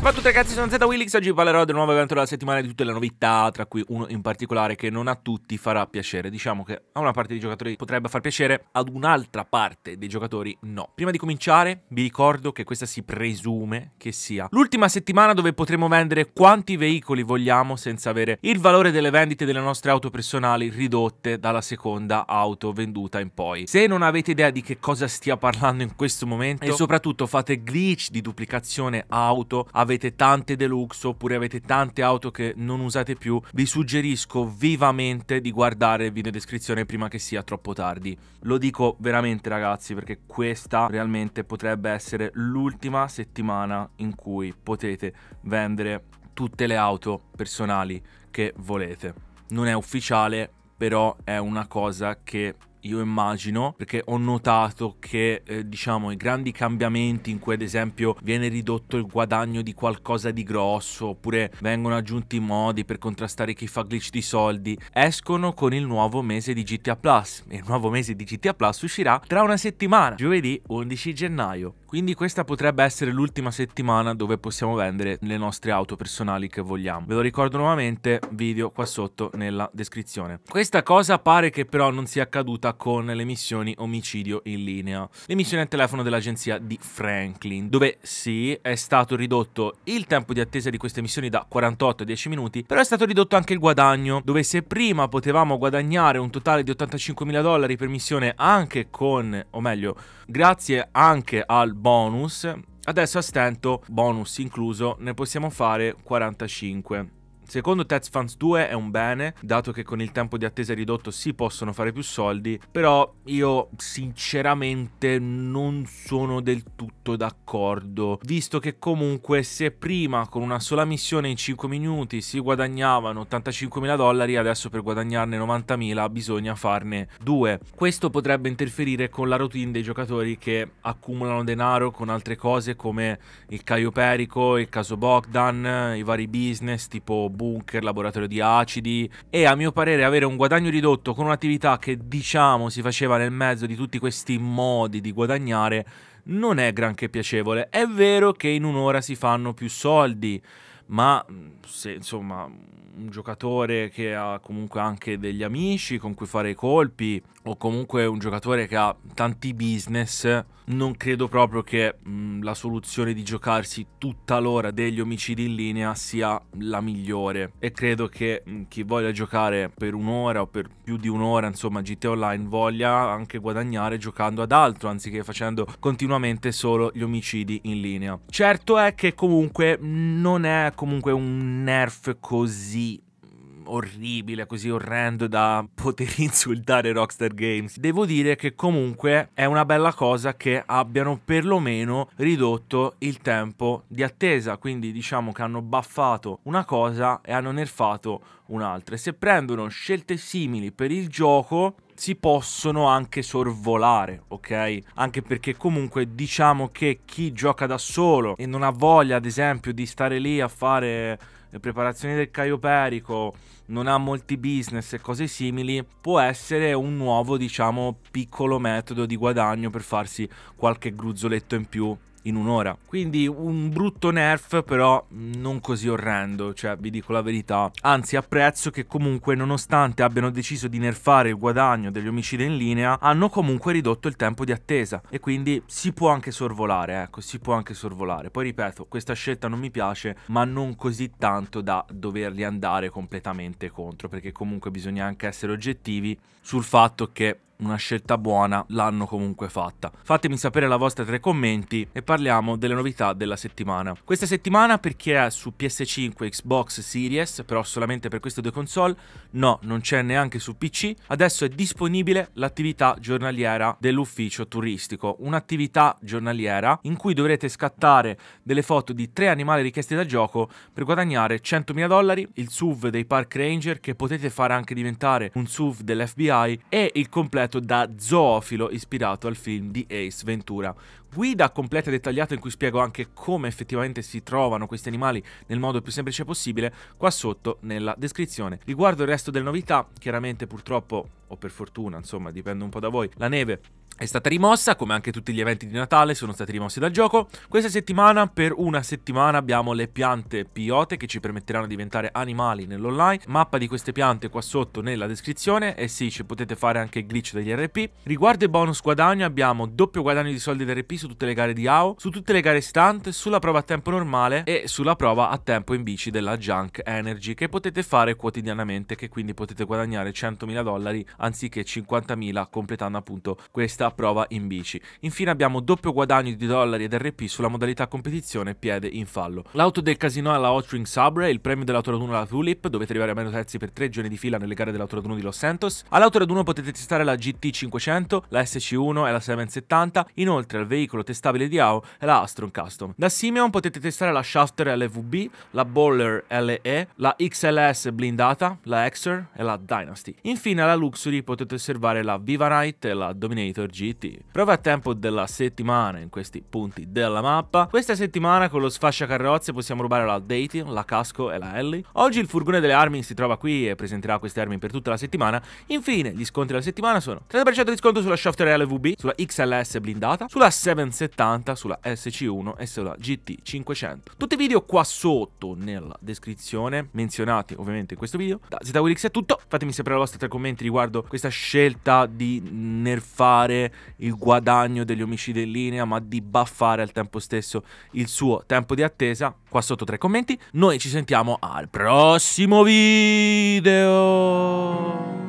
Ciao a tutti ragazzi, sono Zeta Willix, oggi vi parlerò del nuovo evento della settimana e di tutte le novità, tra cui uno in particolare che non a tutti farà piacere. Diciamo che a una parte dei giocatori potrebbe far piacere, ad un'altra parte dei giocatori no. Prima di cominciare vi ricordo che questa si presume che sia l'ultima settimana dove potremo vendere quanti veicoli vogliamo senza avere il valore delle vendite delle nostre auto personali ridotte dalla seconda auto venduta in poi. Se non avete idea di che cosa stia parlando in questo momento e soprattutto fate glitch di duplicazione auto, avete avete tante deluxe oppure avete tante auto che non usate più, vi suggerisco vivamente di guardare il video descrizione prima che sia troppo tardi. Lo dico veramente ragazzi perché questa realmente potrebbe essere l'ultima settimana in cui potete vendere tutte le auto personali che volete. Non è ufficiale, però è una cosa che io immagino, perché ho notato che eh, diciamo i grandi cambiamenti in cui ad esempio viene ridotto il guadagno di qualcosa di grosso oppure vengono aggiunti modi per contrastare chi fa glitch di soldi, escono con il nuovo mese di GTA Plus. e Il nuovo mese di GTA Plus uscirà tra una settimana, giovedì 11 gennaio. Quindi questa potrebbe essere l'ultima settimana dove possiamo vendere le nostre auto personali che vogliamo. Ve lo ricordo nuovamente, video qua sotto nella descrizione. Questa cosa pare che però non sia accaduta avvenuta con le missioni omicidio in linea. Le missioni al telefono dell'agenzia di Franklin, dove sì, è stato ridotto il tempo di attesa di queste missioni da 48 a 10 minuti, però è stato ridotto anche il guadagno, dove se prima potevamo guadagnare un totale di 85.000 dollari per missione anche con, o meglio, grazie anche al bonus, adesso a stento, bonus incluso, ne possiamo fare 45. Secondo Tets Fans 2 è un bene, dato che con il tempo di attesa ridotto si possono fare più soldi, però io sinceramente non sono del tutto d'accordo, visto che comunque se prima con una sola missione in 5 minuti si guadagnavano 85.000 dollari, adesso per guadagnarne 90.000 bisogna farne due. Questo potrebbe interferire con la routine dei giocatori che accumulano denaro con altre cose come il Caio Perico, il caso Bogdan, i vari business tipo bunker, laboratorio di acidi e a mio parere avere un guadagno ridotto con un'attività che diciamo si faceva nel mezzo di tutti questi modi di guadagnare non è granché piacevole. È vero che in un'ora si fanno più soldi, ma se insomma un giocatore che ha comunque anche degli amici con cui fare i colpi o comunque un giocatore che ha tanti business, non credo proprio che mh, la soluzione di giocarsi tutta l'ora degli omicidi in linea sia la migliore e credo che mh, chi voglia giocare per un'ora o per più di un'ora insomma GT Online voglia anche guadagnare giocando ad altro anziché facendo continuamente solo gli omicidi in linea. Certo è che comunque non è comunque un nerf così orribile, così orrendo da poter insultare Rockstar Games. Devo dire che comunque è una bella cosa che abbiano perlomeno ridotto il tempo di attesa, quindi diciamo che hanno buffato una cosa e hanno nerfato un'altra. E se prendono scelte simili per il gioco, si possono anche sorvolare, ok? Anche perché comunque diciamo che chi gioca da solo e non ha voglia ad esempio di stare lì a fare le preparazioni del caioperico, non ha molti business e cose simili, può essere un nuovo, diciamo, piccolo metodo di guadagno per farsi qualche gruzzoletto in più in un'ora. Quindi un brutto nerf, però non così orrendo, cioè vi dico la verità. Anzi, apprezzo che comunque, nonostante abbiano deciso di nerfare il guadagno degli omicidi in linea, hanno comunque ridotto il tempo di attesa e quindi si può anche sorvolare, ecco, si può anche sorvolare. Poi ripeto, questa scelta non mi piace, ma non così tanto da doverli andare completamente contro, perché comunque bisogna anche essere oggettivi sul fatto che una scelta buona l'hanno comunque fatta. Fatemi sapere la vostra tra i commenti e parliamo delle novità della settimana. Questa settimana per chi è su PS5, Xbox Series, però solamente per queste due console, no, non c'è neanche su PC, adesso è disponibile l'attività giornaliera dell'ufficio turistico, un'attività giornaliera in cui dovrete scattare delle foto di tre animali richiesti dal gioco per guadagnare 100.000 dollari, il SUV dei Park Ranger che potete fare anche diventare un SUV dell'FBI e il completo interpreto da zoofilo ispirato al film di Ace Ventura. Guida completa e dettagliata in cui spiego anche come effettivamente si trovano questi animali nel modo più semplice possibile qua sotto nella descrizione. Riguardo il resto delle novità, chiaramente purtroppo o per fortuna, insomma, dipende un po' da voi, la neve è stata rimossa, come anche tutti gli eventi di Natale sono stati rimossi dal gioco. Questa settimana, per una settimana, abbiamo le piante piote che ci permetteranno di diventare animali nell'online. Mappa di queste piante qua sotto nella descrizione e sì, ci potete fare anche il glitch degli RP. Riguardo i bonus guadagno, abbiamo doppio guadagno di soldi di RP su tutte le gare di AO, su tutte le gare stunt, sulla prova a tempo normale e sulla prova a tempo in bici della Junk Energy che potete fare quotidianamente che quindi potete guadagnare 100.000 dollari anziché 50.000 completando appunto questa a prova in bici. Infine abbiamo doppio guadagno di dollari ed RP sulla modalità competizione piede in fallo. L'auto del casino è la Hot Ring Sabre, il premio dell'autoraduno alla Tulip, dovete arrivare a meno terzi per tre giorni di fila nelle gare dell'autoraduno di Los Santos. All'autoraduno potete testare la GT500, la SC1 e la 770, inoltre al veicolo testabile di AO è la Astron Custom. Da Simeon potete testare la Shafter LVB, la Bowler LE, la XLS blindata, la Exer e la Dynasty. Infine alla Luxury potete osservare la Viva Night e la Dominator G. GT. Prova a tempo della settimana in questi punti della mappa. Questa settimana con lo sfascia carrozze possiamo rubare la Dating, la Casco e la Ellie. Oggi il furgone delle armi si trova qui e presenterà queste armi per tutta la settimana. Infine, gli sconti della settimana sono 30% di sconto sulla Shafter LVB, sulla XLS blindata, sulla 770, sulla SC1 e sulla GT500. Tutti i video qua sotto nella descrizione, menzionati ovviamente in questo video. Da ZWX è tutto, fatemi sapere la vostra tra i commenti riguardo questa scelta di nerfare il guadagno degli omicidi in linea, ma di baffare al tempo stesso il suo tempo di attesa. Qua sotto tra i commenti. Noi ci sentiamo al prossimo video.